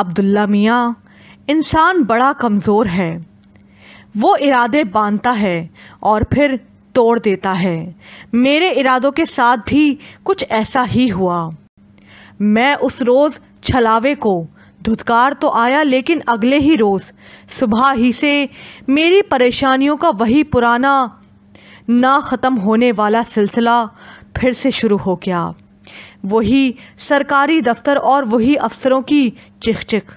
अब्दुल्ला मियाँ इंसान बड़ा कमज़ोर है वो इरादे बांधता है और फिर तोड़ देता है मेरे इरादों के साथ भी कुछ ऐसा ही हुआ मैं उस रोज़ छलावे को धुतकार तो आया लेकिन अगले ही रोज़ सुबह ही से मेरी परेशानियों का वही पुराना ना ख़त्म होने वाला सिलसिला फिर से शुरू हो गया वही सरकारी दफ्तर और वही अफसरों की चिख चिख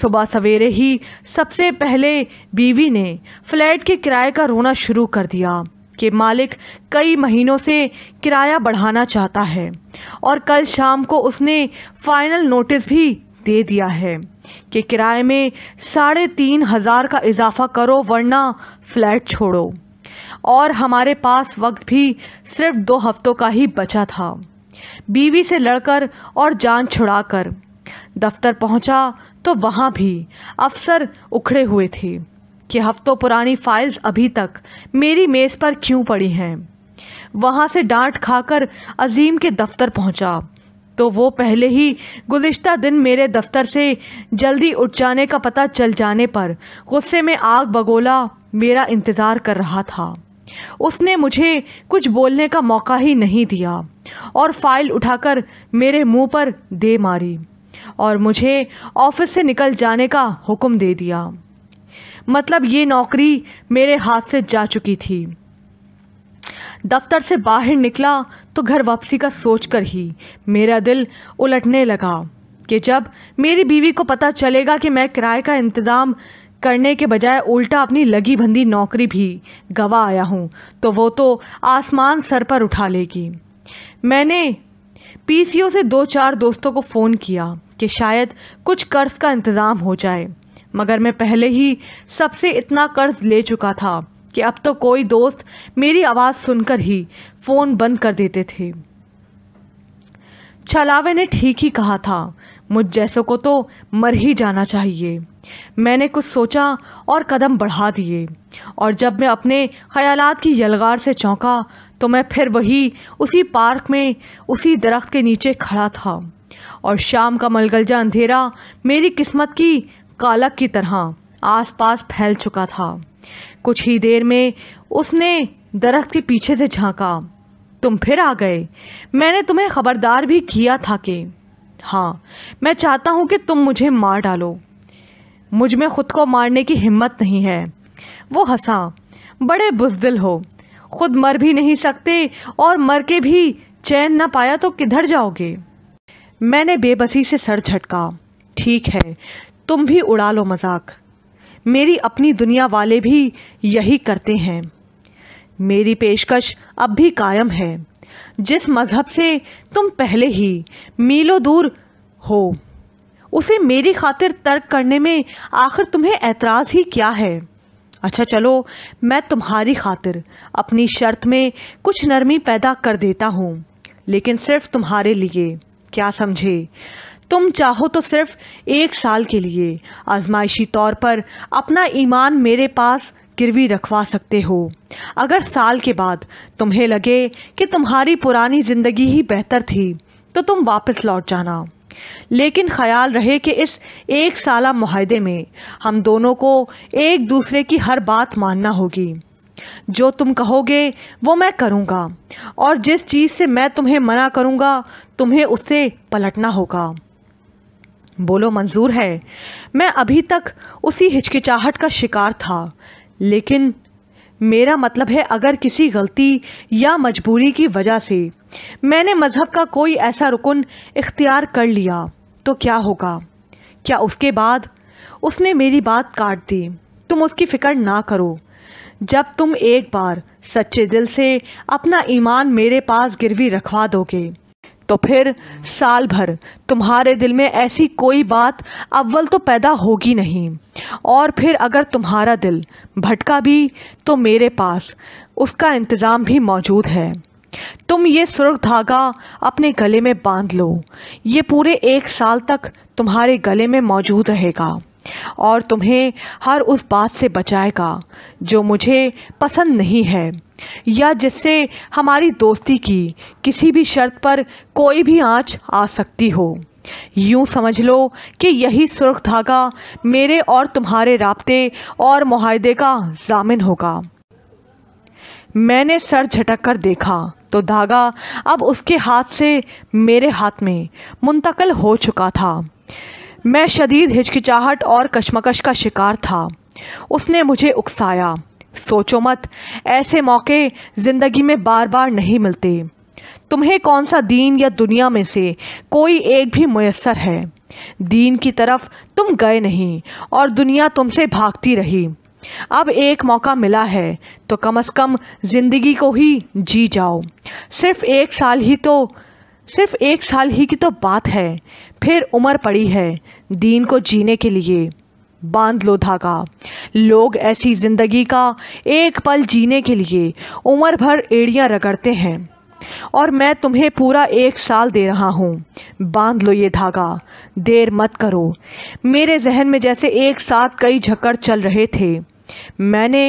सुबह सवेरे ही सबसे पहले बीवी ने फ्लैट के किराए का रोना शुरू कर दिया कि मालिक कई महीनों से किराया बढ़ाना चाहता है और कल शाम को उसने फाइनल नोटिस भी दे दिया है कि किराए में साढ़े तीन हज़ार का इजाफा करो वरना फ्लैट छोड़ो और हमारे पास वक्त भी सिर्फ दो हफ्तों का ही बचा था बीवी से लड़कर और जान छुड़ाकर दफ्तर पहुंचा तो वहाँ भी अफसर उखड़े हुए थे कि हफ्तों पुरानी फाइल्स अभी तक मेरी मेज़ पर क्यों पड़ी हैं वहाँ से डांट खाकर अजीम के दफ्तर पहुँचा तो वो पहले ही गुज्तर दिन मेरे दफ्तर से जल्दी उठ जाने का पता चल जाने पर गुस्से में आग बगोला मेरा इंतज़ार कर रहा था उसने मुझे कुछ बोलने का मौका ही नहीं दिया और फाइल उठाकर मेरे मुंह पर दे मारी और मुझे ऑफिस से निकल जाने का हुक्म दे दिया मतलब ये नौकरी मेरे हाथ से जा चुकी थी दफ्तर से बाहर निकला तो घर वापसी का सोच कर ही मेरा दिल उलटने लगा कि जब मेरी बीवी को पता चलेगा कि मैं किराए का इंतज़ाम करने के बजाय उल्टा अपनी लगी बंदी नौकरी भी गवा आया हूँ तो वो तो आसमान सर पर उठा लेगी मैंने पीसीओ से दो चार दोस्तों को फ़ोन किया कि शायद कुछ कर्ज का इंतज़ाम हो जाए मगर मैं पहले ही सबसे इतना कर्ज ले चुका था कि अब तो कोई दोस्त मेरी आवाज़ सुनकर ही फ़ोन बंद कर देते थे छलावे ने ठीक ही कहा था मुझ जैसों को तो मर ही जाना चाहिए मैंने कुछ सोचा और कदम बढ़ा दिए और जब मैं अपने ख्यालात की यलगार से चौंका तो मैं फिर वही उसी पार्क में उसी दरख्त के नीचे खड़ा था और शाम का मलगलजा अंधेरा मेरी किस्मत की कालक की तरह आसपास फैल चुका था कुछ ही देर में उसने दरख्त के पीछे से झांका तुम फिर आ गए मैंने तुम्हें खबरदार भी किया था कि हाँ मैं चाहता हूँ कि तुम मुझे मार डालो मुझ में खुद को मारने की हिम्मत नहीं है वो हंसा बड़े बुजदिल हो खुद मर भी नहीं सकते और मर के भी चैन ना पाया तो किधर जाओगे मैंने बेबसी से सर झटका ठीक है तुम भी उड़ा लो मजाक मेरी अपनी दुनिया वाले भी यही करते हैं मेरी पेशकश अब भी कायम है जिस मज़हब से तुम पहले ही मीलों दूर हो उसे मेरी खातिर तर्क करने में आखिर तुम्हें एतराज़ ही क्या है अच्छा चलो मैं तुम्हारी खातिर अपनी शर्त में कुछ नरमी पैदा कर देता हूँ लेकिन सिर्फ तुम्हारे लिए क्या समझे तुम चाहो तो सिर्फ एक साल के लिए आजमाइशी तौर पर अपना ईमान मेरे पास गिरवी रखवा सकते हो अगर साल के बाद तुम्हें लगे कि तुम्हारी पुरानी ज़िंदगी ही बेहतर थी तो तुम वापस लौट जाना लेकिन ख्याल रहे कि इस एक साल माहदे में हम दोनों को एक दूसरे की हर बात मानना होगी जो तुम कहोगे वो मैं करूँगा और जिस चीज़ से मैं तुम्हें मना करूँगा तुम्हें उससे पलटना होगा बोलो मंजूर है मैं अभी तक उसी हिचकिचाहट का शिकार था लेकिन मेरा मतलब है अगर किसी गलती या मजबूरी की वजह से मैंने मज़हब का कोई ऐसा रुकन इख्तियार कर लिया तो क्या होगा क्या उसके बाद उसने मेरी बात काट दी तुम उसकी फ़िक्र ना करो जब तुम एक बार सच्चे दिल से अपना ईमान मेरे पास गिरवी रखवा दोगे तो फिर साल भर तुम्हारे दिल में ऐसी कोई बात अव्वल तो पैदा होगी नहीं और फिर अगर तुम्हारा दिल भटका भी तो मेरे पास उसका इंतज़ाम भी मौजूद है तुम ये सुर्ख धागा अपने गले में बांध लो ये पूरे एक साल तक तुम्हारे गले में मौजूद रहेगा और तुम्हें हर उस बात से बचाएगा जो मुझे पसंद नहीं है या जिससे हमारी दोस्ती की किसी भी शर्त पर कोई भी आंच आ सकती हो यूं समझ लो कि यही सुर्ख धागा मेरे और तुम्हारे रबते और माहदे का जामिन होगा मैंने सर झटक कर देखा तो धागा अब उसके हाथ से मेरे हाथ में मुंतकल हो चुका था मैं शदीद हिचकिचाहट और कशमकश का शिकार था उसने मुझे उकसाया सोचो मत ऐसे मौके ज़िंदगी में बार बार नहीं मिलते तुम्हें कौन सा दीन या दुनिया में से कोई एक भी मैसर है दीन की तरफ तुम गए नहीं और दुनिया तुमसे भागती रही अब एक मौका मिला है तो कम से कम ज़िंदगी को ही जी जाओ सिर्फ एक साल ही तो सिर्फ एक साल ही की तो बात है फिर उम्र पड़ी है दीन को जीने के लिए बांध लो धागा लोग ऐसी ज़िंदगी का एक पल जीने के लिए उम्र भर एड़ियाँ रगड़ते हैं और मैं तुम्हें पूरा एक साल दे रहा हूँ बांध लो ये धागा देर मत करो मेरे जहन में जैसे एक साथ कई झकड़ चल रहे थे मैंने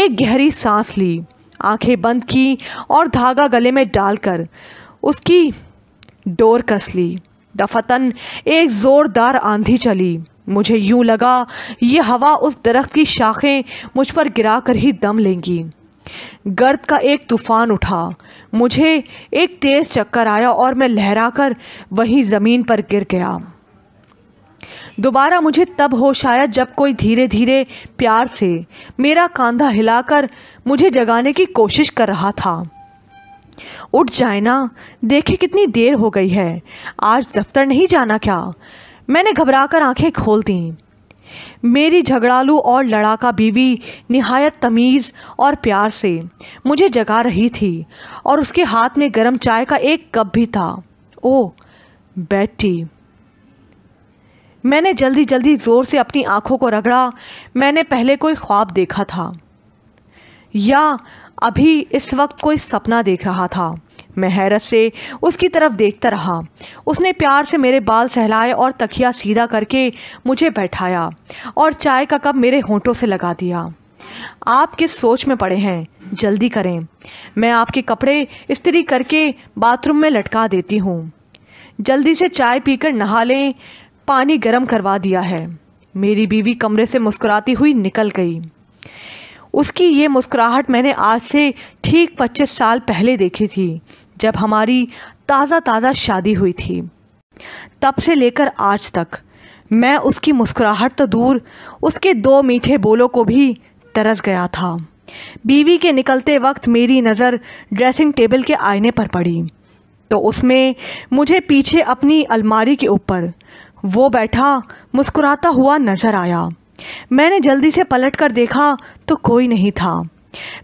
एक गहरी सांस ली आंखें बंद की और धागा गले में डालकर उसकी डोर कस ली दफतन एक ज़ोरदार आंधी चली मुझे यूं लगा ये हवा उस दरख्त की शाखें मुझ पर गिरा कर ही दम लेंगी गर्द का एक तूफान उठा मुझे एक तेज़ चक्कर आया और मैं लहराकर वहीं ज़मीन पर गिर गया दोबारा मुझे तब होश आया जब कोई धीरे धीरे प्यार से मेरा कांधा हिलाकर मुझे जगाने की कोशिश कर रहा था उठ जाए ना देखे कितनी देर हो गई है आज दफ्तर नहीं जाना क्या मैंने घबराकर आंखें खोल दीं मेरी झगड़ालू और लड़ाका बीवी नहायत तमीज़ और प्यार से मुझे जगा रही थी और उसके हाथ में गर्म चाय का एक कप भी था ओ बैटी मैंने जल्दी जल्दी ज़ोर से अपनी आँखों को रगड़ा मैंने पहले कोई ख्वाब देखा था या अभी इस वक्त कोई सपना देख रहा था मैं हैरत से उसकी तरफ देखता रहा उसने प्यार से मेरे बाल सहलाए और तकिया सीधा करके मुझे बैठाया और चाय का कप मेरे होंठों से लगा दिया आप किस सोच में पड़े हैं जल्दी करें मैं आपके कपड़े इस्त्री करके बाथरूम में लटका देती हूँ जल्दी से चाय पीकर नहा लें पानी गर्म करवा दिया है मेरी बीवी कमरे से मुस्कुराती हुई निकल गई उसकी ये मुस्कुराहट मैंने आज से ठीक पच्चीस साल पहले देखी थी जब हमारी ताज़ा ताज़ा शादी हुई थी तब से लेकर आज तक मैं उसकी मुस्कुराहट तो दूर उसके दो मीठे बोलों को भी तरस गया था बीवी के निकलते वक्त मेरी नज़र ड्रेसिंग टेबल के आईने पर पड़ी तो उसमें मुझे पीछे अपनी अलमारी के ऊपर वो बैठा मुस्कुराता हुआ नज़र आया मैंने जल्दी से पलट कर देखा तो कोई नहीं था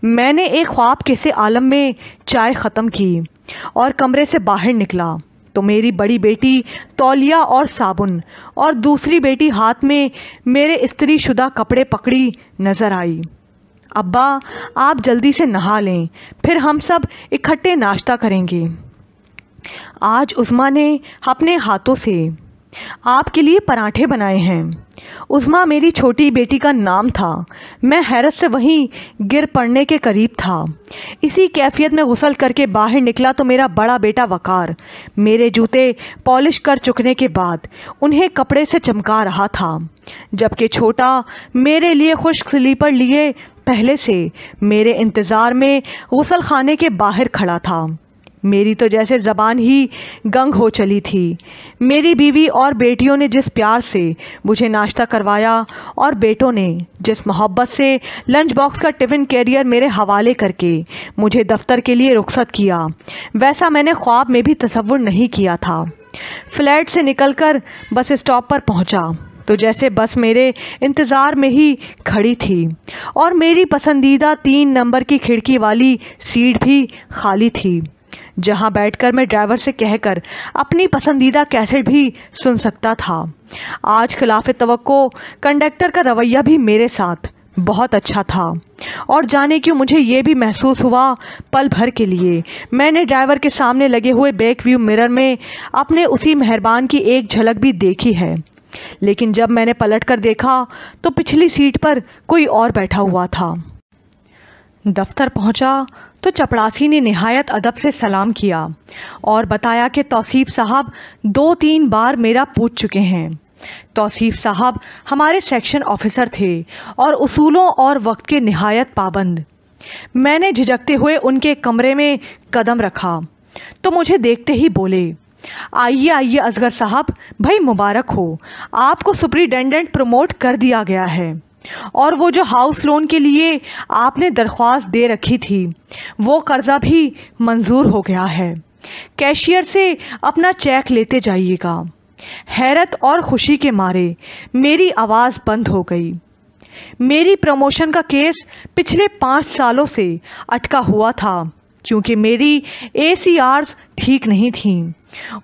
मैंने एक ख्वाब कैसे आलम में चाय ख़त्म की और कमरे से बाहर निकला तो मेरी बड़ी बेटी तौलिया और साबुन और दूसरी बेटी हाथ में मेरे स्त्री शुदा कपड़े पकड़ी नज़र आई अब्बा आप जल्दी से नहा लें फिर हम सब इकट्ठे नाश्ता करेंगे आज उस्मा ने अपने हाथों से आपके लिए पराठे बनाए हैं उस्मा मेरी छोटी बेटी का नाम था मैं हैरत से वहीं गिर पड़ने के करीब था इसी कैफियत में गुसल करके बाहर निकला तो मेरा बड़ा बेटा वकार मेरे जूते पॉलिश कर चुकने के बाद उन्हें कपड़े से चमका रहा था जबकि छोटा मेरे लिए खुश स्लीपर लिए पहले से मेरे इंतज़ार में गुसल खाने के बाहर खड़ा था मेरी तो जैसे ज़बान ही गंग हो चली थी मेरी बीवी और बेटियों ने जिस प्यार से मुझे नाश्ता करवाया और बेटों ने जिस मोहब्बत से लंच बॉक्स का टिफ़िन कैरियर मेरे हवाले करके मुझे दफ्तर के लिए रुखसत किया वैसा मैंने ख्वाब में भी तस्वुर नहीं किया था फ्लैट से निकलकर बस स्टॉप पर पहुंचा तो जैसे बस मेरे इंतज़ार में ही खड़ी थी और मेरी पसंदीदा तीन नंबर की खिड़की वाली सीट भी खाली थी जहां बैठकर मैं ड्राइवर से कहकर अपनी पसंदीदा कैसेट भी सुन सकता था आज खिलाफ तो कंडक्टर का रवैया भी मेरे साथ बहुत अच्छा था और जाने क्यों मुझे ये भी महसूस हुआ पल भर के लिए मैंने ड्राइवर के सामने लगे हुए बैक व्यू मिरर में अपने उसी मेहरबान की एक झलक भी देखी है लेकिन जब मैंने पलट कर देखा तो पिछली सीट पर कोई और बैठा हुआ था दफ्तर पहुंचा तो चपड़ासी ने नहायत अदब से सलाम किया और बताया कि तौसीफ साहब दो तीन बार मेरा पूछ चुके हैं तौसीफ साहब हमारे सेक्शन ऑफिसर थे और उसूलों और वक्त के नहायत पाबंद मैंने झिझकते हुए उनके कमरे में कदम रखा तो मुझे देखते ही बोले आइए आइए असगर साहब भाई मुबारक हो आपको सुप्रिटेंडेंट प्रमोट कर दिया गया है और वो जो हाउस लोन के लिए आपने दरख्वास्त दे रखी थी वो कर्ज़ा भी मंजूर हो गया है कैशियर से अपना चेक लेते जाइएगा हैरत और खुशी के मारे मेरी आवाज़ बंद हो गई मेरी प्रमोशन का केस पिछले पाँच सालों से अटका हुआ था क्योंकि मेरी ए ठीक नहीं थी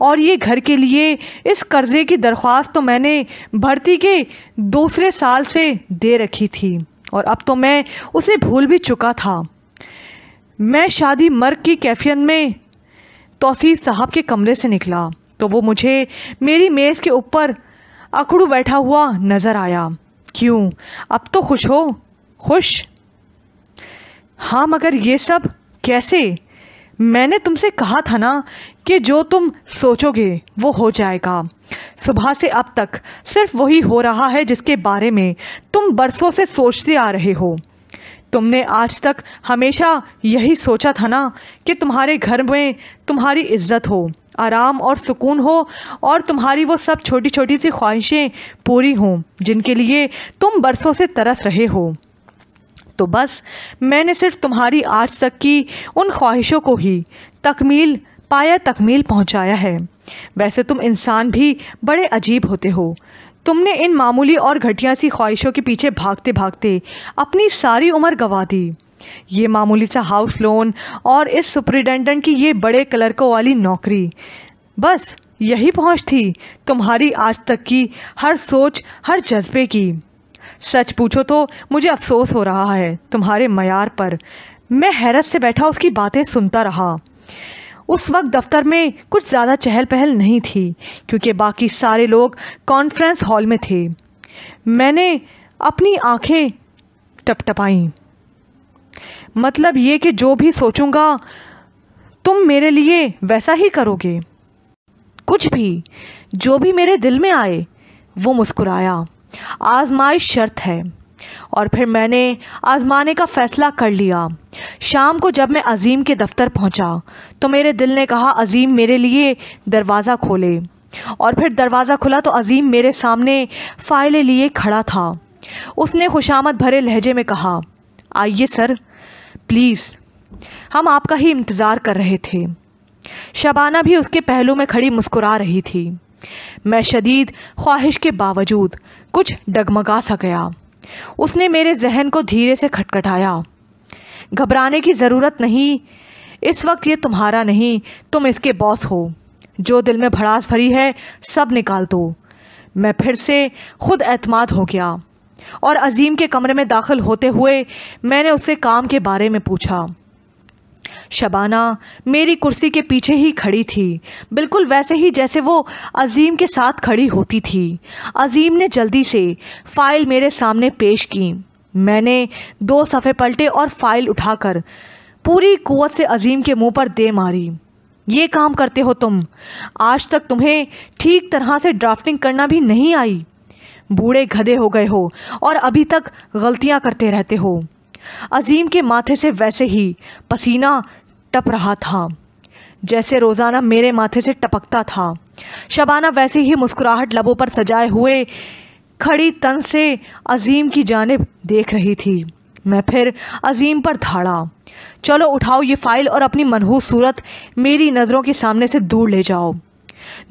और ये घर के लिए इस कर्ज़े की दरख्वास्त तो मैंने भर्ती के दूसरे साल से दे रखी थी और अब तो मैं उसे भूल भी चुका था मैं शादी मर्ग की कैफियत में तोसीफ़ साहब के कमरे से निकला तो वो मुझे मेरी मेज़ के ऊपर अकड़ू बैठा हुआ नज़र आया क्यों अब तो खुश हो खुश हाँ मगर ये सब कैसे मैंने तुमसे कहा था ना कि जो तुम सोचोगे वो हो जाएगा सुबह से अब तक सिर्फ वही हो रहा है जिसके बारे में तुम बरसों से सोचते आ रहे हो तुमने आज तक हमेशा यही सोचा था ना कि तुम्हारे घर में तुम्हारी इज्जत हो आराम और सुकून हो और तुम्हारी वो सब छोटी छोटी सी ख्वाहिशें पूरी हों जिनके लिए तुम बरसों से तरस रहे हो तो बस मैंने सिर्फ तुम्हारी आज तक की उन ख्वाहिशों को ही तकमील पाया तकमील पहुंचाया है वैसे तुम इंसान भी बड़े अजीब होते हो तुमने इन मामूली और घटिया सी ख्वाहिशों के पीछे भागते भागते अपनी सारी उम्र गंवा दी ये मामूली सा हाउस लोन और इस सुप्रिटेंडेंट की ये बड़े क्लर्कों वाली नौकरी बस यही पहुंच थी तुम्हारी आज तक की हर सोच हर जज्बे की सच पूछो तो मुझे अफसोस हो रहा है तुम्हारे मैार पर मैं हैरत से बैठा उसकी बातें सुनता रहा उस वक्त दफ्तर में कुछ ज़्यादा चहल पहल नहीं थी क्योंकि बाकी सारे लोग कॉन्फ्रेंस हॉल में थे मैंने अपनी आंखें टपटपाई मतलब ये कि जो भी सोचूंगा तुम मेरे लिए वैसा ही करोगे कुछ भी जो भी मेरे दिल में आए वो मुस्कुराया आजमाइश शर्त है और फिर मैंने आजमाने का फ़ैसला कर लिया शाम को जब मैं अजीम के दफ्तर पहुंचा, तो मेरे दिल ने कहा अजीम मेरे लिए दरवाज़ा खोले और फिर दरवाज़ा खुला तो अजीम मेरे सामने फ़ाइलें लिए खड़ा था उसने खुशामद भरे लहजे में कहा आइए सर प्लीज़ हम आपका ही इंतज़ार कर रहे थे शबाना भी उसके पहलू में खड़ी मुस्कुरा रही थी मैं शदीद ख्वाहिश के बावजूद कुछ डगमगा सा गया उसने मेरे जहन को धीरे से खटखटाया घबराने की ज़रूरत नहीं इस वक्त ये तुम्हारा नहीं तुम इसके बॉस हो जो दिल में भड़ास भरी है सब निकाल दो मैं फिर से खुद एतमाद हो गया और अजीम के कमरे में दाखिल होते हुए मैंने उससे काम के बारे में पूछा शबाना मेरी कुर्सी के पीछे ही खड़ी थी बिल्कुल वैसे ही जैसे वो अजीम के साथ खड़ी होती थी अजीम ने जल्दी से फ़ाइल मेरे सामने पेश की मैंने दो सफ़े पलटे और फ़ाइल उठाकर पूरी कुत से अजीम के मुंह पर दे मारी ये काम करते हो तुम आज तक तुम्हें ठीक तरह से ड्राफ्टिंग करना भी नहीं आई बूढ़े गधे हो गए हो और अभी तक गलतियां करते रहते हो अजीम के माथे से वैसे ही पसीना टप रहा था जैसे रोज़ाना मेरे माथे से टपकता था शबाना वैसी ही मुस्कुराहट लबों पर सजाए हुए खड़ी तन से अजीम की जानब देख रही थी मैं फिर अजीम पर धाड़ा चलो उठाओ ये फ़ाइल और अपनी मनहूस सूरत मेरी नज़रों के सामने से दूर ले जाओ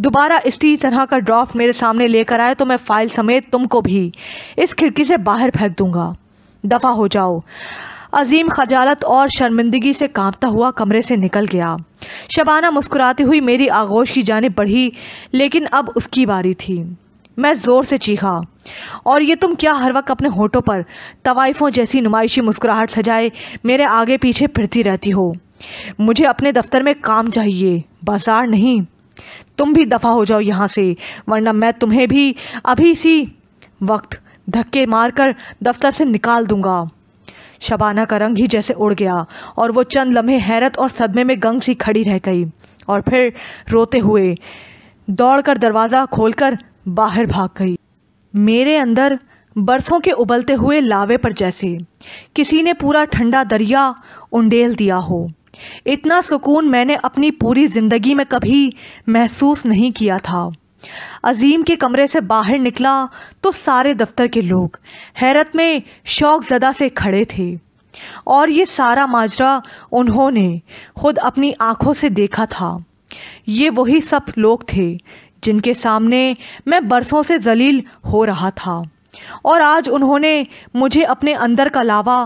दोबारा इसी तरह का ड्राफ्ट मेरे सामने लेकर आए तो मैं फ़ाइल समेत तुमको भी इस खिड़की से बाहर फेंक दूंगा दफ़ा हो जाओ अजीम खजालत और शर्मिंदगी से कांपता हुआ कमरे से निकल गया शबाना मुस्कुराती हुई मेरी आगोश की जानब बढ़ी लेकिन अब उसकी बारी थी मैं ज़ोर से चीखा और ये तुम क्या हर वक्त अपने होठों पर तवाइफ़ों जैसी नुमाइशी मुस्कुराहट सजाए मेरे आगे पीछे फिरती रहती हो मुझे अपने दफ्तर में काम चाहिए बाजार नहीं तुम भी दफ़ा हो जाओ यहाँ से वरना मैं तुम्हें भी अभी इसी वक्त धक्के मारकर दफ्तर से निकाल दूंगा शबाना का रंग ही जैसे उड़ गया और वो चंद लम्हे हैरत और सदमे में गंग सी खड़ी रह गई और फिर रोते हुए दौड़कर दरवाज़ा खोलकर बाहर भाग गई मेरे अंदर बरसों के उबलते हुए लावे पर जैसे किसी ने पूरा ठंडा दरिया उंडेल दिया हो इतना सुकून मैंने अपनी पूरी ज़िंदगी में कभी महसूस नहीं किया था अजीम के कमरे से बाहर निकला तो सारे दफ्तर के लोग हैरत में शौक ज़दा से खड़े थे और ये सारा माजरा उन्होंने खुद अपनी आँखों से देखा था ये वही सब लोग थे जिनके सामने मैं बरसों से जलील हो रहा था और आज उन्होंने मुझे अपने अंदर का लावा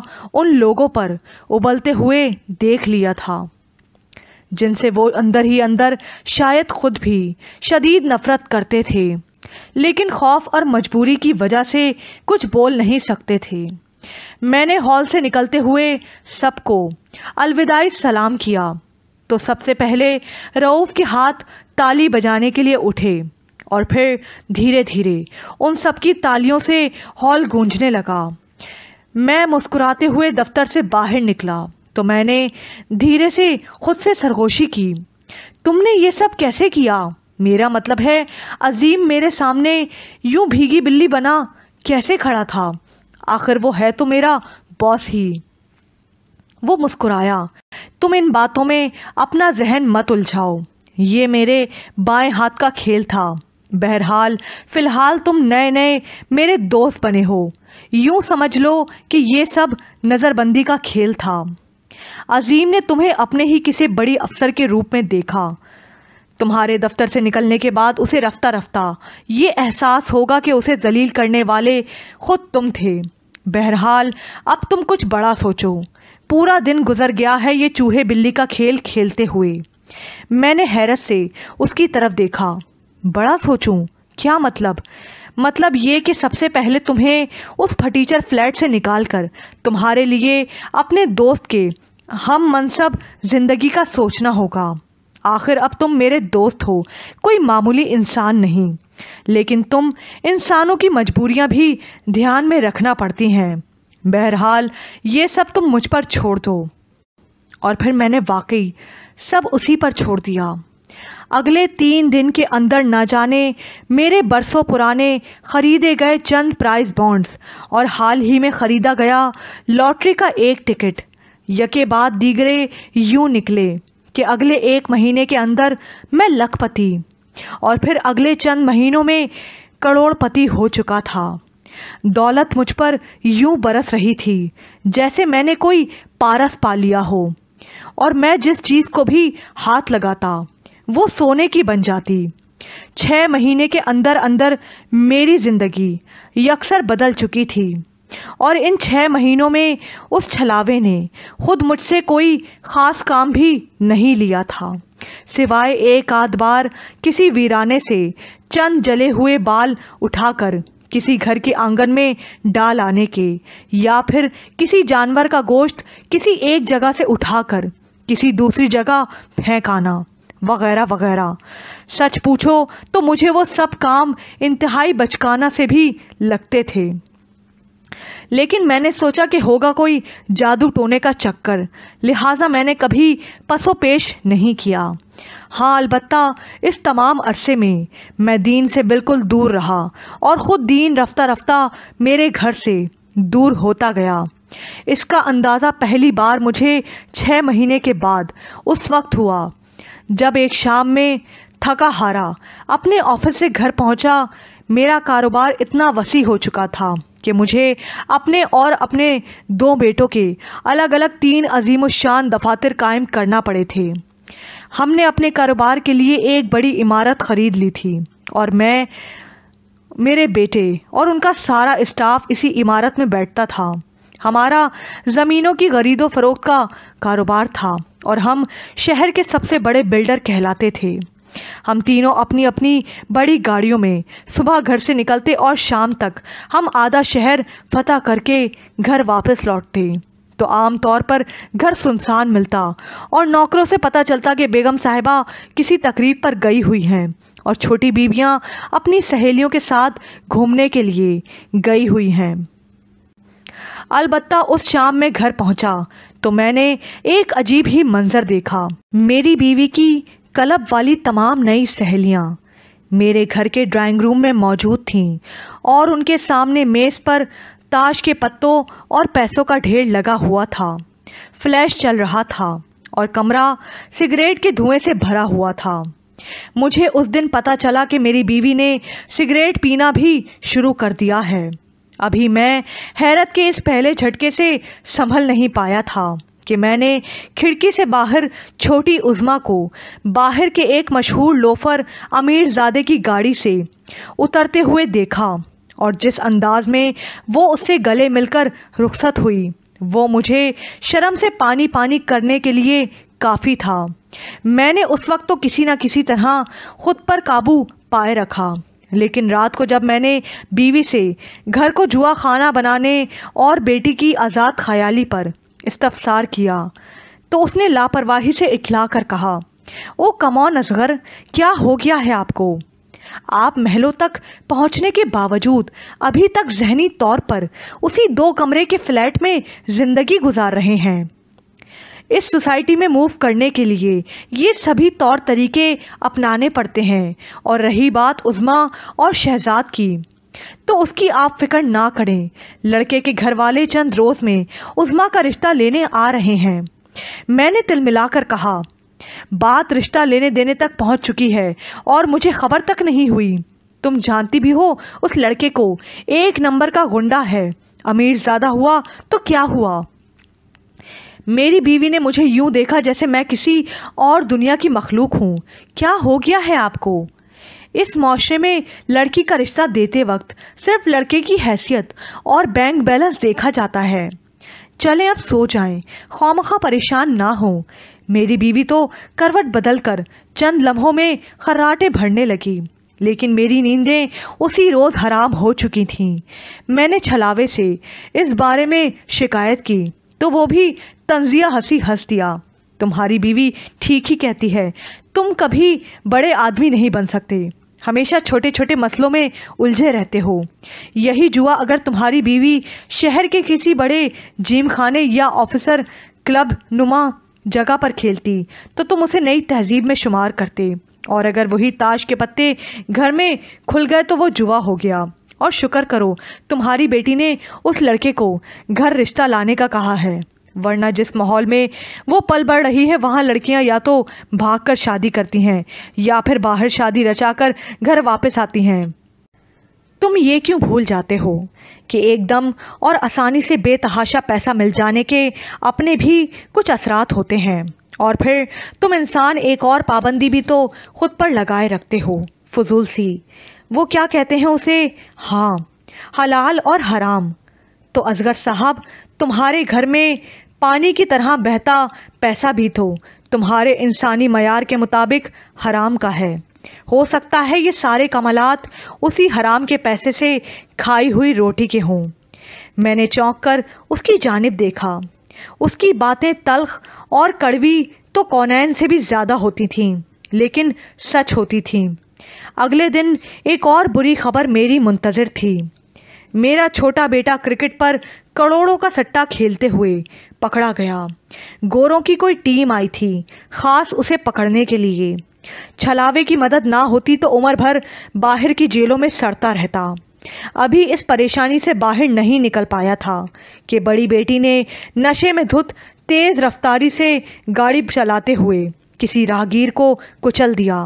उन लोगों पर उबलते हुए देख लिया था जिनसे वो अंदर ही अंदर शायद खुद भी शदीद नफरत करते थे लेकिन खौफ और मजबूरी की वजह से कुछ बोल नहीं सकते थे मैंने हॉल से निकलते हुए सबको अलविदाई सलाम किया तो सबसे पहले रऊफ़ के हाथ ताली बजाने के लिए उठे और फिर धीरे धीरे उन सबकी तालियों से हॉल गूंजने लगा मैं मुस्कुराते हुए दफ्तर से बाहर निकला तो मैंने धीरे से खुद से सरगोशी की तुमने ये सब कैसे किया मेरा मतलब है अजीम मेरे सामने यूं भीगी बिल्ली बना कैसे खड़ा था आखिर वो है तो मेरा बॉस ही वो मुस्कुराया तुम इन बातों में अपना जहन मत उलझाओ ये मेरे बाएं हाथ का खेल था बहरहाल फ़िलहाल तुम नए नए मेरे दोस्त बने हो यूं समझ लो कि ये सब नज़रबंदी का खेल था अजीम ने तुम्हें अपने ही किसी बड़ी अफसर के रूप में देखा तुम्हारे दफ्तर से निकलने के बाद उसे रफ्ता रफ्ता ये एहसास होगा कि उसे जलील करने वाले खुद तुम थे बहरहाल अब तुम कुछ बड़ा सोचो पूरा दिन गुजर गया है ये चूहे बिल्ली का खेल खेलते हुए मैंने हैरत से उसकी तरफ देखा बड़ा सोचूं क्या मतलब मतलब ये कि सबसे पहले तुम्हें उस फटीचर फ्लैट से निकाल कर तुम्हारे लिए अपने दोस्त के हम मनसब ज़िंदगी का सोचना होगा आखिर अब तुम मेरे दोस्त हो कोई मामूली इंसान नहीं लेकिन तुम इंसानों की मजबूरियां भी ध्यान में रखना पड़ती हैं बहरहाल ये सब तुम मुझ पर छोड़ दो और फिर मैंने वाकई सब उसी पर छोड़ दिया अगले तीन दिन के अंदर ना जाने मेरे बरसों पुराने ख़रीदे गए चंद प्राइज़ बॉन्ड्स और हाल ही में ख़रीदा गया लॉटरी का एक टिकट यके बाद दीगरे यूं निकले कि अगले एक महीने के अंदर मैं लखपति और फिर अगले चंद महीनों में करोड़पति हो चुका था दौलत मुझ पर यूं बरस रही थी जैसे मैंने कोई पारस पा लिया हो और मैं जिस चीज़ को भी हाथ लगाता वो सोने की बन जाती छः महीने के अंदर अंदर मेरी ज़िंदगी यकसर बदल चुकी थी और इन छः महीनों में उस छलावे ने खुद मुझसे कोई ख़ास काम भी नहीं लिया था सिवाय एक आध बार किसी वीराने से चंद जले हुए बाल उठाकर किसी घर के आंगन में डाल आने के या फिर किसी जानवर का गोश्त किसी एक जगह से उठाकर किसी दूसरी जगह फेंक आना वगैरह वगैरह सच पूछो तो मुझे वो सब काम इंतहाई बचकाना से भी लगते थे लेकिन मैंने सोचा कि होगा कोई जादू टोने का चक्कर लिहाजा मैंने कभी पसो पेश नहीं किया हाँ अलबत् इस तमाम अरसे में मैं दीन से बिल्कुल दूर रहा और ख़ुद दीन रफ्ता रफ्ता मेरे घर से दूर होता गया इसका अंदाज़ा पहली बार मुझे छः महीने के बाद उस वक्त हुआ जब एक शाम में थका हारा अपने ऑफिस से घर पहुंचा मेरा कारोबार इतना वसी हो चुका था कि मुझे अपने और अपने दो बेटों के अलग अलग तीन अजीम शान दफातर कायम करना पड़े थे हमने अपने कारोबार के लिए एक बड़ी इमारत ख़रीद ली थी और मैं मेरे बेटे और उनका सारा स्टाफ इसी इमारत में बैठता था हमारा ज़मीनों की गरीदो फरोख्त का कारोबार था और हम शहर के सबसे बड़े बिल्डर कहलाते थे हम तीनों अपनी अपनी बड़ी गाड़ियों में सुबह घर से निकलते और शाम तक हम आधा शहर फतेह करके घर वापस लौटते तो आम तौर पर घर सुनसान मिलता और नौकरों से पता चलता कि बेगम साहिबा किसी तकरीब पर गई हुई हैं और छोटी बीबियां अपनी सहेलियों के साथ घूमने के लिए गई हुई हैं अलबत्ता उस शाम में घर पहुंचा तो मैंने एक अजीब ही मंज़र देखा मेरी बीवी की क्लब वाली तमाम नई सहेलियाँ मेरे घर के ड्राइंग रूम में मौजूद थीं और उनके सामने मेज़ पर ताश के पत्तों और पैसों का ढेर लगा हुआ था फ्लैश चल रहा था और कमरा सिगरेट के धुएं से भरा हुआ था मुझे उस दिन पता चला कि मेरी बीवी ने सिगरेट पीना भी शुरू कर दिया है अभी मैं हैरत के इस पहले झटके से संभल नहीं पाया था कि मैंने खिड़की से बाहर छोटी उज़मा को बाहर के एक मशहूर लोफर अमीरजादे की गाड़ी से उतरते हुए देखा और जिस अंदाज में वो उससे गले मिलकर रुखसत हुई वो मुझे शर्म से पानी पानी करने के लिए काफ़ी था मैंने उस वक्त तो किसी न किसी तरह ख़ुद पर काबू पाए रखा लेकिन रात को जब मैंने बीवी से घर को जुआ खाना बनाने और बेटी की आज़ाद ख्याली पर इस्तफसार किया तो उसने लापरवाही से इठला कर कहा ओ कमौन असगर क्या हो गया है आपको आप महलों तक पहुंचने के बावजूद अभी तक जहनी तौर पर उसी दो कमरे के फ्लैट में ज़िंदगी गुजार रहे हैं इस सोसाइटी में मूव करने के लिए ये सभी तौर तरीके अपनाने पड़ते हैं और रही बात उज़मा और शहजाद की तो उसकी आप फिक्र ना करें लड़के के घर वाले चंद रोज़ में उज़मा का रिश्ता लेने आ रहे हैं मैंने तिल मिलाकर कहा बात रिश्ता लेने देने तक पहुंच चुकी है और मुझे खबर तक नहीं हुई तुम जानती भी हो उस लड़के को एक नंबर का गुंडा है अमीर ज़्यादा हुआ तो क्या हुआ मेरी बीवी ने मुझे यूं देखा जैसे मैं किसी और दुनिया की मखलूक हूं क्या हो गया है आपको इस माशरे में लड़की का रिश्ता देते वक्त सिर्फ लड़के की हैसियत और बैंक बैलेंस देखा जाता है चले अब सो जाएं, खामखा परेशान ना हो मेरी बीवी तो करवट बदल कर चंद लम्हों में खर्राटे भरने लगी लेकिन मेरी नींदें उसी रोज़ हराम हो चुकी थीं मैंने छलावे से इस बारे में शिकायत की तो वो भी तंजिया हंसी हंस दिया तुम्हारी बीवी ठीक ही कहती है तुम कभी बड़े आदमी नहीं बन सकते हमेशा छोटे छोटे मसलों में उलझे रहते हो यही जुआ अगर तुम्हारी बीवी शहर के किसी बड़े जिम खाने या ऑफिसर क्लब नुमा जगह पर खेलती तो तुम उसे नई तहजीब में शुमार करते और अगर वही ताश के पत्ते घर में खुल गए तो वो जुआ हो गया और शुक्र करो तुम्हारी बेटी ने उस लड़के को घर रिश्ता लाने का कहा है वरना जिस माहौल में वो पल बढ़ रही है वहाँ लड़कियाँ या तो भागकर शादी करती हैं या फिर बाहर शादी रचाकर घर वापस आती हैं तुम ये क्यों भूल जाते हो कि एकदम और आसानी से बेतहाशा पैसा मिल जाने के अपने भी कुछ असरात होते हैं और फिर तुम इंसान एक और पाबंदी भी तो खुद पर लगाए रखते हो फजूल सी वो क्या कहते हैं उसे हाँ हलाल और हराम तो असगर साहब तुम्हारे घर में पानी की तरह बहता पैसा भी तो तुम्हारे इंसानी मैार के मुताबिक हराम का है हो सकता है ये सारे कमलात उसी हराम के पैसे से खाई हुई रोटी के हों मैंने चौंक कर उसकी जानब देखा उसकी बातें तलख और कड़वी तो कौनैन से भी ज़्यादा होती थीं लेकिन सच होती थीं अगले दिन एक और बुरी खबर मेरी मुंतज़र थी मेरा छोटा बेटा क्रिकेट पर करोड़ों का सट्टा खेलते हुए पकड़ा गया गोरों की कोई टीम आई थी खास उसे पकड़ने के लिए छलावे की मदद ना होती तो उम्र भर बाहर की जेलों में सड़ता रहता अभी इस परेशानी से बाहर नहीं निकल पाया था कि बड़ी बेटी ने नशे में धुत तेज़ रफ्तारी से गाड़ी चलाते हुए किसी राहगीर को कुचल दिया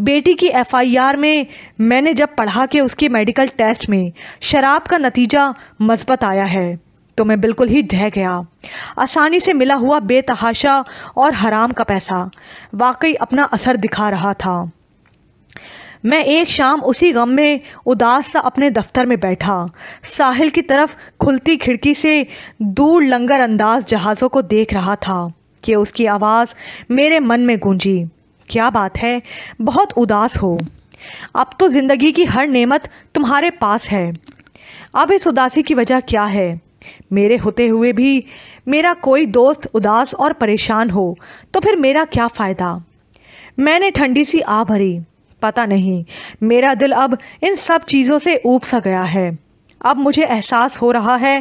बेटी की एफआईआर में मैंने जब पढ़ा कि उसके मेडिकल टेस्ट में शराब का नतीजा मस्बत आया है तो मैं बिल्कुल ही ढह गया आसानी से मिला हुआ बेतहाशा और हराम का पैसा वाकई अपना असर दिखा रहा था मैं एक शाम उसी गम में उदास सा अपने दफ्तर में बैठा साहिल की तरफ खुलती खिड़की से दूर लंगर अंदाज जहाज़ों को देख रहा था कि उसकी आवाज़ मेरे मन में गूंजी क्या बात है बहुत उदास हो अब तो ज़िंदगी की हर नेमत तुम्हारे पास है अब इस उदासी की वजह क्या है मेरे होते हुए भी मेरा कोई दोस्त उदास और परेशान हो तो फिर मेरा क्या फ़ायदा मैंने ठंडी सी आ भरी पता नहीं मेरा दिल अब इन सब चीज़ों से ऊब सा गया है अब मुझे एहसास हो रहा है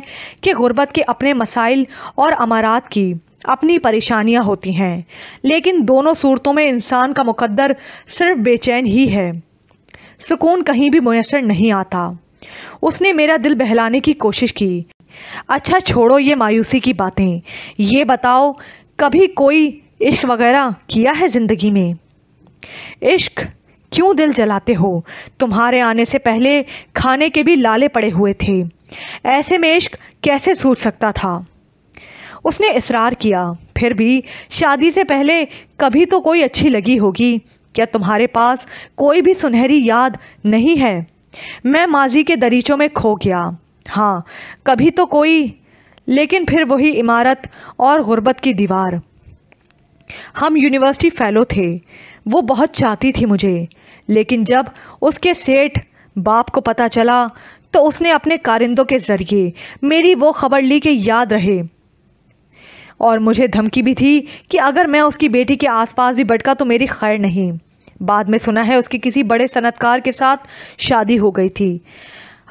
कि गुर्बत के अपने मसाइल और अमारात की अपनी परेशानियां होती हैं लेकिन दोनों सूरतों में इंसान का मुकद्दर सिर्फ बेचैन ही है सुकून कहीं भी मैसर नहीं आता उसने मेरा दिल बहलाने की कोशिश की अच्छा छोड़ो ये मायूसी की बातें ये बताओ कभी कोई इश्क वगैरह किया है ज़िंदगी में इश्क क्यों दिल जलाते हो तुम्हारे आने से पहले खाने के भी लाले पड़े हुए थे ऐसे में इश्क कैसे सूझ सकता था उसने इसरार किया फिर भी शादी से पहले कभी तो कोई अच्छी लगी होगी क्या तुम्हारे पास कोई भी सुनहरी याद नहीं है मैं माजी के दरीचों में खो गया हाँ कभी तो कोई लेकिन फिर वही इमारत और ग़ुरबत की दीवार हम यूनिवर्सिटी फैलो थे वो बहुत चाहती थी मुझे लेकिन जब उसके सेठ बाप को पता चला तो उसने अपने कारिंदों के ज़रिए मेरी वो ख़बर ली कि याद रहे और मुझे धमकी भी थी कि अगर मैं उसकी बेटी के आसपास भी बटका तो मेरी खैर नहीं बाद में सुना है उसकी किसी बड़े सनतकार के साथ शादी हो गई थी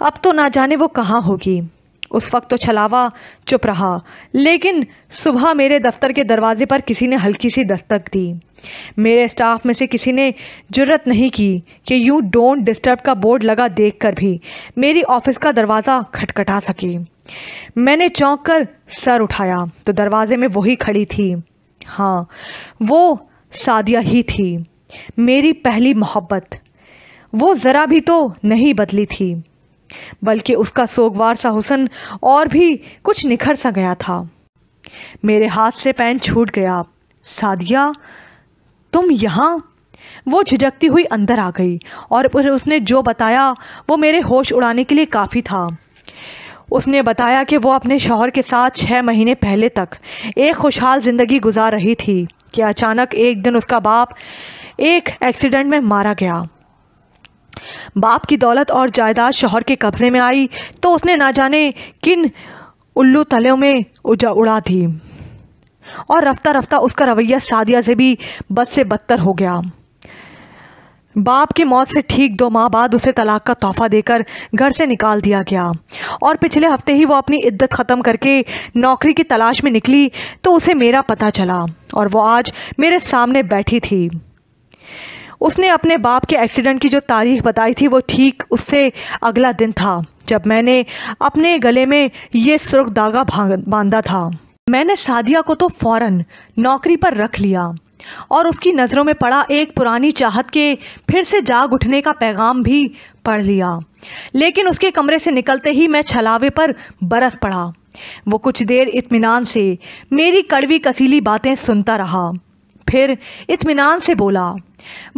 अब तो ना जाने वो कहाँ होगी उस वक्त तो छलावा चुप रहा लेकिन सुबह मेरे दफ्तर के दरवाजे पर किसी ने हल्की सी दस्तक दी मेरे स्टाफ में से किसी ने जरूरत नहीं की कि यू डोंट डिस्टर्ब का बोर्ड लगा देखकर भी मेरी ऑफिस का दरवाज़ा खटखटा सके मैंने चौंक कर सर उठाया तो दरवाजे में वही खड़ी थी हाँ वो सादिया ही थी मेरी पहली मोहब्बत वो ज़रा भी तो नहीं बदली थी बल्कि उसका सोगवार सा हुसन और भी कुछ निखर सा गया था मेरे हाथ से पैन छूट गया सादिया तुम यहाँ वो झिझकती हुई अंदर आ गई और उसने जो बताया वो मेरे होश उड़ाने के लिए काफ़ी था उसने बताया कि वो अपने शोहर के साथ छः महीने पहले तक एक खुशहाल ज़िंदगी गुजार रही थी कि अचानक एक दिन उसका बाप एक एक्सीडेंट में मारा गया बाप की दौलत और जायदाद शोहर के कब्ज़े में आई तो उसने ना जाने किन उल्लू तलों में उजा उड़ा थी और रफ्ता रफ्ता उसका रवैया सादिया से भी बद से बदतर हो गया बाप की मौत से ठीक दो माह बाद उसे तलाक का तोहफा देकर घर से निकाल दिया गया और पिछले हफ्ते ही वो अपनी इद्दत ख़त्म करके नौकरी की तलाश में निकली तो उसे मेरा पता चला और वो आज मेरे सामने बैठी थी उसने अपने बाप के एक्सीडेंट की जो तारीख बताई थी वो ठीक उससे अगला दिन था जब मैंने अपने गले में ये सुर्ख धागा बांधा था मैंने सादिया को तो फ़ौरन नौकरी पर रख लिया और उसकी नज़रों में पड़ा एक पुरानी चाहत के फिर से जाग उठने का पैगाम भी पढ़ लिया लेकिन उसके कमरे से निकलते ही मैं छलावे पर बरस पड़ा वो कुछ देर इत्मीनान से मेरी कड़वी कसीली बातें सुनता रहा फिर इत्मीनान से बोला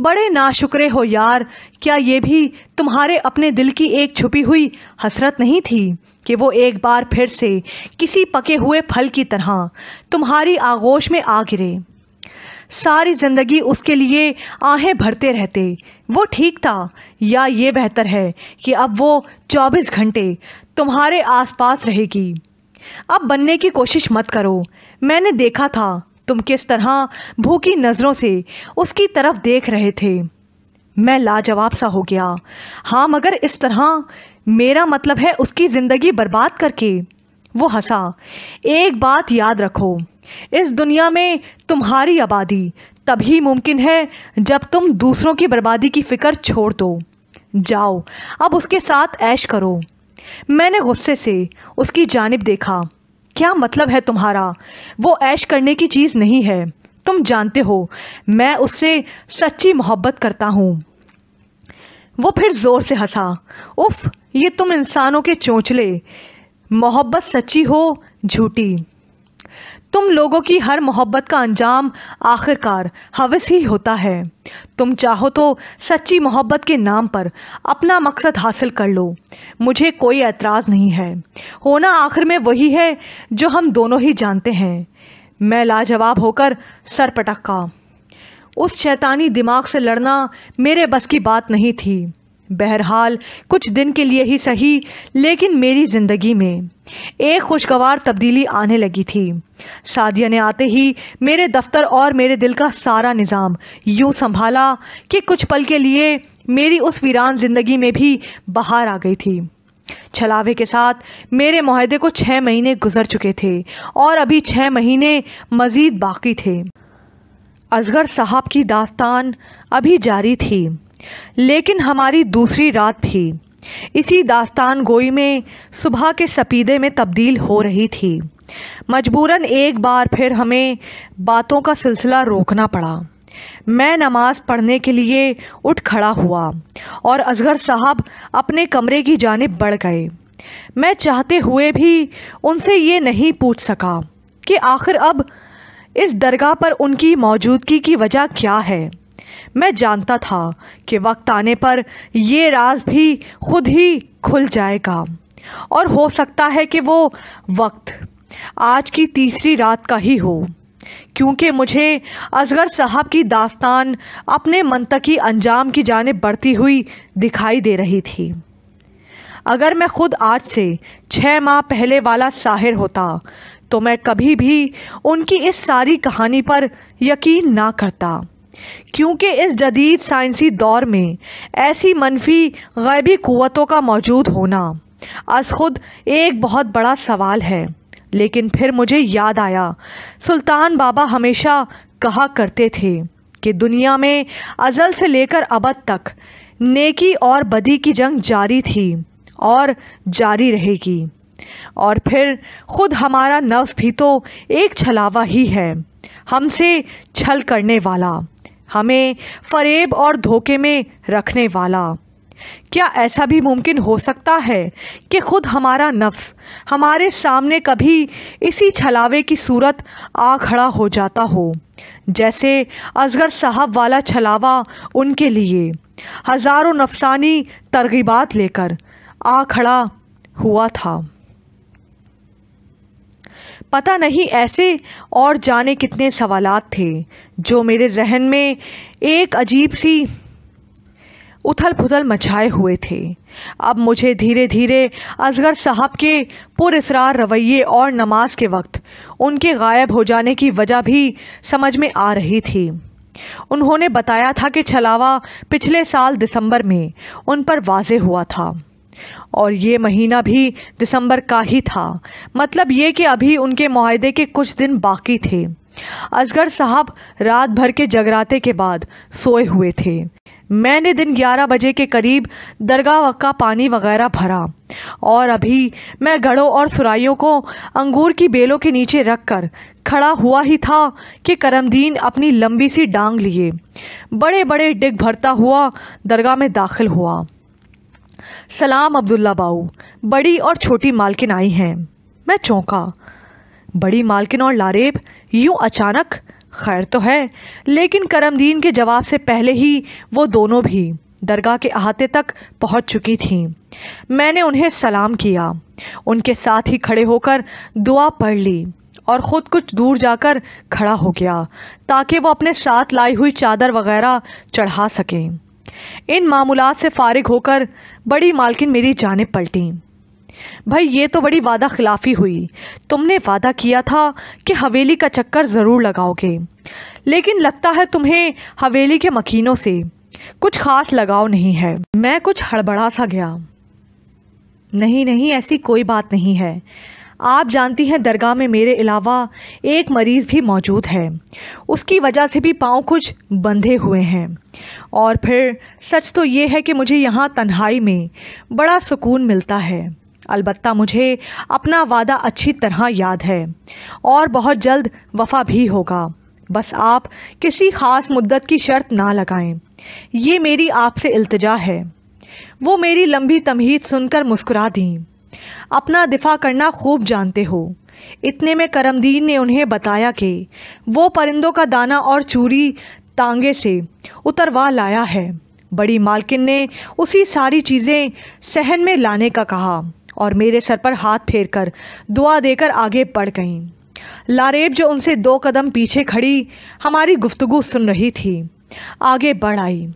बड़े नाशुक्रे हो यार क्या ये भी तुम्हारे अपने दिल की एक छुपी हुई हसरत नहीं थी कि वो एक बार फिर से किसी पके हुए फल की तरह तुम्हारी आगोश में आ गिरे सारी ज़िंदगी उसके लिए आहें भरते रहते वो ठीक था या ये बेहतर है कि अब वो चौबीस घंटे तुम्हारे आसपास रहेगी अब बनने की कोशिश मत करो मैंने देखा था तुम किस तरह भूखी नज़रों से उसकी तरफ देख रहे थे मैं लाजवाब सा हो गया हाँ मगर इस तरह मेरा मतलब है उसकी ज़िंदगी बर्बाद करके वो हंसा एक बात याद रखो इस दुनिया में तुम्हारी आबादी तभी मुमकिन है जब तुम दूसरों की बर्बादी की फ़िक्र छोड़ दो जाओ अब उसके साथ ऐश करो मैंने गुस्से से उसकी जानब देखा क्या मतलब है तुम्हारा वो ऐश करने की चीज़ नहीं है तुम जानते हो मैं उससे सच्ची मोहब्बत करता हूँ वो फिर ज़ोर से हंसा उफ ये तुम इंसानों के चोंचले मोहब्बत सच्ची हो झूठी तुम लोगों की हर मोहब्बत का अंजाम आखिरकार हवस ही होता है तुम चाहो तो सच्ची मोहब्बत के नाम पर अपना मकसद हासिल कर लो मुझे कोई एतराज़ नहीं है होना आखिर में वही है जो हम दोनों ही जानते हैं मैं लाजवाब होकर सर पटक का उस शैतानी दिमाग से लड़ना मेरे बस की बात नहीं थी बहरहाल कुछ दिन के लिए ही सही लेकिन मेरी ज़िंदगी में एक खुशगवार तब्दीली आने लगी थी सादिया ने आते ही मेरे दफ्तर और मेरे दिल का सारा निज़ाम यूँ संभाला कि कुछ पल के लिए मेरी उस वीरान ज़िंदगी में भी बाहर आ गई थी छलावे के साथ मेरे माहे को छः महीने गुजर चुके थे और अभी छः महीने मज़ीद बाकी थे असगर साहब की दास्तान अभी जारी थी लेकिन हमारी दूसरी रात भी इसी दास्तान गोई में सुबह के सपीदे में तब्दील हो रही थी मजबूरन एक बार फिर हमें बातों का सिलसिला रोकना पड़ा मैं नमाज पढ़ने के लिए उठ खड़ा हुआ और असगर साहब अपने कमरे की जानब बढ़ गए मैं चाहते हुए भी उनसे ये नहीं पूछ सका कि आखिर अब इस दरगाह पर उनकी मौजूदगी की वजह क्या है मैं जानता था कि वक्त आने पर ये राज भी खुद ही खुल जाएगा और हो सकता है कि वो वक्त आज की तीसरी रात का ही हो क्योंकि मुझे असगर साहब की दास्तान अपने मनतकी अंजाम की जानब बढ़ती हुई दिखाई दे रही थी अगर मैं खुद आज से छः माह पहले वाला साहिर होता तो मैं कभी भी उनकी इस सारी कहानी पर यकीन ना करता क्योंकि इस जदीद साइंसी दौर में ऐसी मनफी गैबी क़वतों का मौजूद होना अस खुद एक बहुत बड़ा सवाल है लेकिन फिर मुझे याद आया सुल्तान बाबा हमेशा कहा करते थे कि दुनिया में अज़ल से लेकर अब तक नेकी और बदी की जंग जारी थी और जारी रहेगी और फिर ख़ुद हमारा नफ़ भी तो एक छलावा ही है हमसे छल करने वाला हमें फरेब और धोखे में रखने वाला क्या ऐसा भी मुमकिन हो सकता है कि खुद हमारा नफ्स हमारे सामने कभी इसी छलावे की सूरत आ खड़ा हो जाता हो जैसे असगर साहब वाला छलावा उनके लिए हज़ारों नफसानी तरगीबात लेकर आ खड़ा हुआ था पता नहीं ऐसे और जाने कितने सवालात थे जो मेरे जहन में एक अजीब सी उथल पुथल मचाए हुए थे अब मुझे धीरे धीरे असगर साहब के पुरसरार रवैये और नमाज के वक्त उनके गायब हो जाने की वजह भी समझ में आ रही थी उन्होंने बताया था कि छलावा पिछले साल दिसंबर में उन पर वाजे हुआ था और ये महीना भी दिसंबर का ही था मतलब ये कि अभी उनके माहदे के कुछ दिन बाकी थे असगर साहब रात भर के जगराते के बाद सोए हुए थे मैंने दिन 11 बजे के करीब दरगाह का पानी वगैरह भरा और अभी मैं घड़ों और सुराइयों को अंगूर की बेलों के नीचे रखकर खड़ा हुआ ही था कि करमदीन अपनी लंबी सी डांग लिए बड़े बड़े डिग भरता हुआ दरगाह में दाखिल हुआ सलाम अब्दुल्ला बाऊ बड़ी और छोटी मालकिन आई हैं मैं चौंका बड़ी मालकिन और लारेब यूं अचानक खैर तो है लेकिन करमदीन के जवाब से पहले ही वो दोनों भी दरगाह के अहाते तक पहुंच चुकी थीं मैंने उन्हें सलाम किया उनके साथ ही खड़े होकर दुआ पढ़ ली और ख़ुद कुछ दूर जाकर खड़ा हो गया ताकि वो अपने साथ लाई हुई चादर वगैरह चढ़ा सकें इन मामूलत से फारिग होकर बड़ी मालकिन मेरी जानब पलटी भाई ये तो बड़ी वादा खिलाफ़ी हुई तुमने वादा किया था कि हवेली का चक्कर ज़रूर लगाओगे लेकिन लगता है तुम्हें हवेली के मकीनों से कुछ ख़ास लगाव नहीं है मैं कुछ हड़बड़ा सा गया नहीं नहीं ऐसी कोई बात नहीं है आप जानती हैं दरगाह में मेरे अलावा एक मरीज़ भी मौजूद है उसकी वजह से भी पाँव कुछ बंधे हुए हैं और फिर सच तो ये है कि मुझे यहाँ तन्हाई में बड़ा सुकून मिलता है अलबत् मुझे अपना वादा अच्छी तरह याद है और बहुत जल्द वफा भी होगा बस आप किसी ख़ास मुद्दत की शर्त ना लगाएं ये मेरी आपसे अल्तजा है वो मेरी लंबी तमहीद सुनकर मुस्कुरा दीं अपना दिफा करना खूब जानते हो इतने में करमदीन ने उन्हें बताया कि वो परिंदों का दाना और चूरी तांगे से उतरवा लाया है बड़ी मालकिन ने उसी सारी चीज़ें सहन में लाने का कहा और मेरे सर पर हाथ फेर कर दुआ देकर आगे बढ़ गईं लारेब जो उनसे दो कदम पीछे खड़ी हमारी गुफ्तगु सुन रही थी आगे बढ़ आई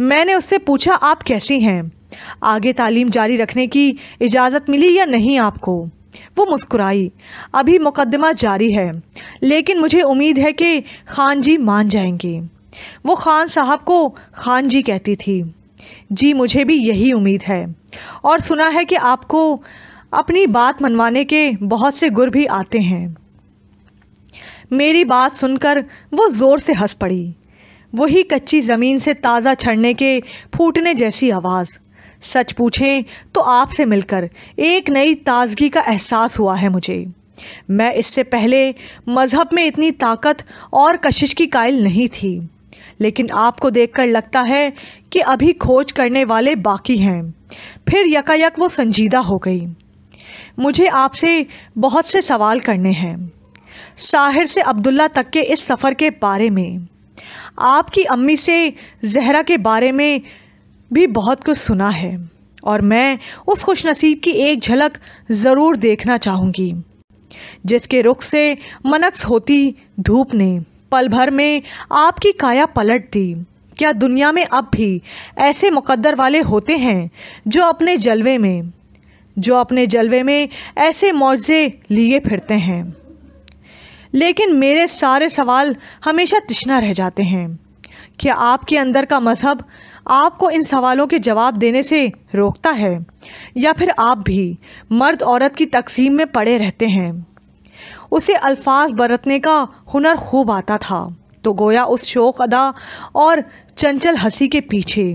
मैंने उससे पूछा आप कैसी हैं आगे तालीम जारी रखने की इजाज़त मिली या नहीं आपको वो मुस्कुराई अभी मुकदमा जारी है लेकिन मुझे उम्मीद है कि खान जी मान जाएंगे वो खान साहब को खान जी कहती थी जी मुझे भी यही उम्मीद है और सुना है कि आपको अपनी बात मनवाने के बहुत से गुर भी आते हैं मेरी बात सुनकर वो ज़ोर से हंस पड़ी वही कच्ची ज़मीन से ताज़ा छड़ने के फूटने जैसी आवाज़ सच पूछें तो आपसे मिलकर एक नई ताजगी का एहसास हुआ है मुझे मैं इससे पहले मज़हब में इतनी ताकत और कशिश की कायल नहीं थी लेकिन आपको देखकर लगता है कि अभी खोज करने वाले बाकी हैं फिर यकायक वो संजीदा हो गई मुझे आपसे बहुत से सवाल करने हैं साहिर से अब्दुल्ला तक के इस सफ़र के बारे में आपकी अम्मी से जहरा के बारे में भी बहुत कुछ सुना है और मैं उस खुशनसीब की एक झलक ज़रूर देखना चाहूँगी जिसके रुख से मनक्स होती धूप ने पल भर में आपकी काया पलट दी क्या दुनिया में अब भी ऐसे मुकद्दर वाले होते हैं जो अपने जलवे में जो अपने जलवे में ऐसे मौजे लिए फिरते हैं लेकिन मेरे सारे सवाल हमेशा तिश्ना रह जाते हैं क्या आपके अंदर का मज़हब आपको इन सवालों के जवाब देने से रोकता है या फिर आप भी मर्द औरत की तकसीम में पड़े रहते हैं उसे अल्फाज बरतने का हुनर खूब आता था तो गोया उस शोक अदा और चंचल हंसी के पीछे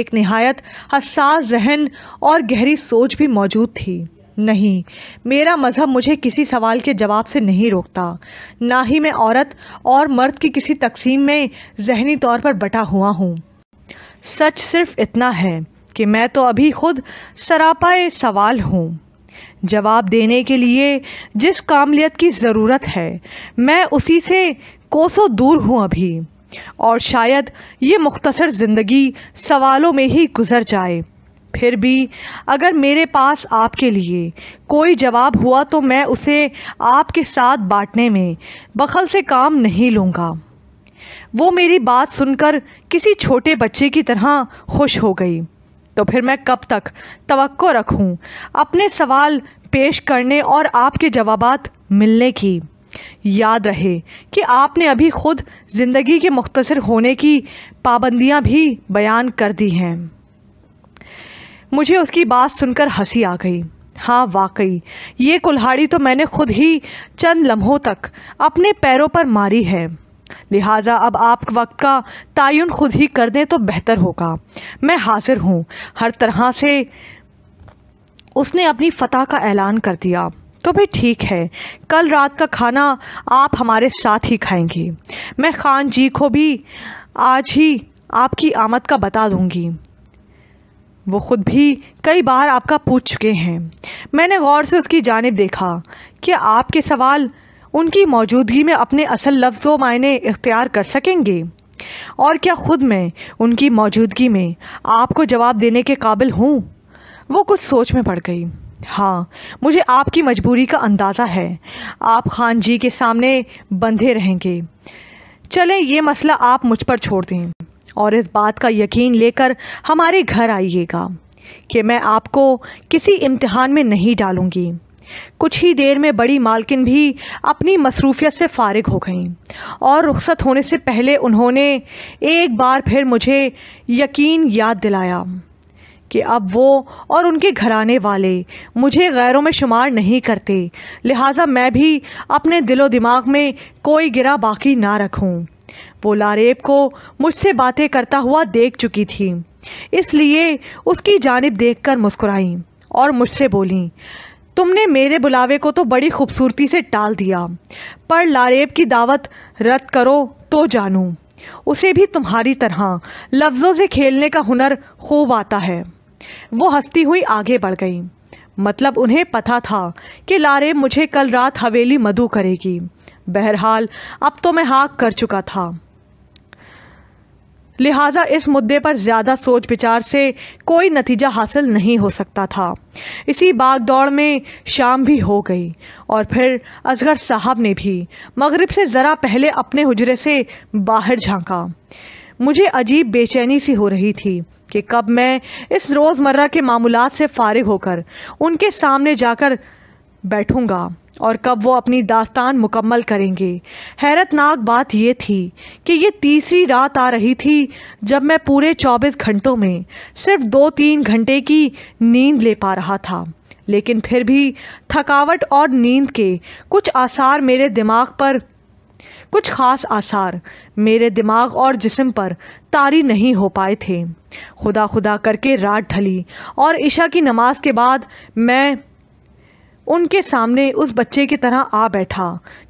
एक नहायत हसास जहन और गहरी सोच भी मौजूद थी नहीं मेरा मज़हब मुझे किसी सवाल के जवाब से नहीं रोकता ना ही मैं औरत और मर्द की किसी तकसीम में जहनी तौर पर बटा हुआ हूँ सच सिर्फ इतना है कि मैं तो अभी खुद सरापाए सवाल हूँ जवाब देने के लिए जिस कामलियत की ज़रूरत है मैं उसी से कोसों दूर हूँ अभी और शायद ये मुख्तसर ज़िंदगी सवालों में ही गुज़र जाए फिर भी अगर मेरे पास आपके लिए कोई जवाब हुआ तो मैं उसे आपके साथ बांटने में बखल से काम नहीं लूँगा वो मेरी बात सुनकर किसी छोटे बच्चे की तरह खुश हो गई तो फिर मैं कब तक तवक्को रखूं अपने सवाल पेश करने और आपके जवाब मिलने की याद रहे कि आपने अभी खुद ज़िंदगी के मुख्तर होने की पाबंदियां भी बयान कर दी हैं मुझे उसकी बात सुनकर हंसी आ गई हाँ वाकई ये कुल्हाड़ी तो मैंने खुद ही चंद लम्हों तक अपने पैरों पर मारी है लिहाजा अब आप वक्त का तयन ख़ुद ही कर दें तो बेहतर होगा मैं हाजिर हूँ हर तरह से उसने अपनी फ़तह का ऐलान कर दिया तो भाई ठीक है कल रात का खाना आप हमारे साथ ही खाएंगी मैं खान जी को भी आज ही आपकी आमद का बता दूंगी वो ख़ुद भी कई बार आपका पूछ चुके हैं मैंने गौर से उसकी जानब देखा कि आपके सवाल उनकी मौजूदगी में अपने असल लफ्ज़ व मायने इख्तियार कर सकेंगे और क्या ख़ुद मैं उनकी मौजूदगी में आपको जवाब देने के काबिल हूँ वो कुछ सोच में पड़ गई हाँ मुझे आपकी मजबूरी का अंदाज़ा है आप खान जी के सामने बंधे रहेंगे चलें ये मसला आप मुझ पर छोड़ दें और इस बात का यकीन लेकर हमारे घर आइएगा कि मैं आपको किसी इम्तिहान में नहीं डालूंगी कुछ ही देर में बड़ी मालकिन भी अपनी मसरूफियत से फारिग हो गईं और रुख्सत होने से पहले उन्होंने एक बार फिर मुझे यकीन याद दिलाया कि अब वो और उनके घराने वाले मुझे गैरों में शुमार नहीं करते लिहाजा मैं भी अपने दिलो दिमाग में कोई गिरा बाकी ना रखूं। वो लारेब को मुझसे बातें करता हुआ देख चुकी थी इसलिए उसकी जानब देख कर मुस्कुराई और मुझसे बोली तुमने मेरे बुलावे को तो बड़ी खूबसूरती से टाल दिया पर लारेब की दावत रद्द करो तो जानूँ उसे भी तुम्हारी तरह लफ्ज़ों से खेलने का हुनर खूब आता है वो हंसती हुई आगे बढ़ गई मतलब उन्हें पता था कि लारेब मुझे कल रात हवेली मधु करेगी बहरहाल अब तो मैं हाक कर चुका था लिहाजा इस मुद्दे पर ज़्यादा सोच विचार से कोई नतीजा हासिल नहीं हो सकता था इसी बाग दौड़ में शाम भी हो गई और फिर असगर साहब ने भी मगरिब से ज़रा पहले अपने हुजरे से बाहर झांका मुझे अजीब बेचैनी सी हो रही थी कि कब मैं इस रोज़मर्रा के मामूलत से फारिग होकर उनके सामने जाकर बैठूँगा और कब वो अपनी दास्तान मुकम्मल करेंगे हैरतनाक बात ये थी कि ये तीसरी रात आ रही थी जब मैं पूरे 24 घंटों में सिर्फ दो तीन घंटे की नींद ले पा रहा था लेकिन फिर भी थकावट और नींद के कुछ आसार मेरे दिमाग पर कुछ ख़ास आसार मेरे दिमाग और जिस्म पर तारी नहीं हो पाए थे खुदा खुदा करके रात ढली और ईशा की नमाज के बाद मैं उनके सामने उस बच्चे की तरह आ बैठा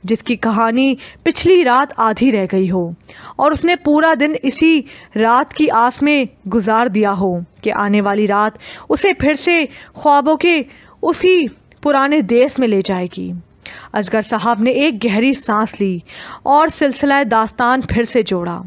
जिसकी कहानी पिछली रात आधी रह गई हो और उसने पूरा दिन इसी रात की आस में गुजार दिया हो कि आने वाली रात उसे फिर से ख्वाबों के उसी पुराने देश में ले जाएगी असगर साहब ने एक गहरी सांस ली और सिलसिला दास्तान फिर से जोड़ा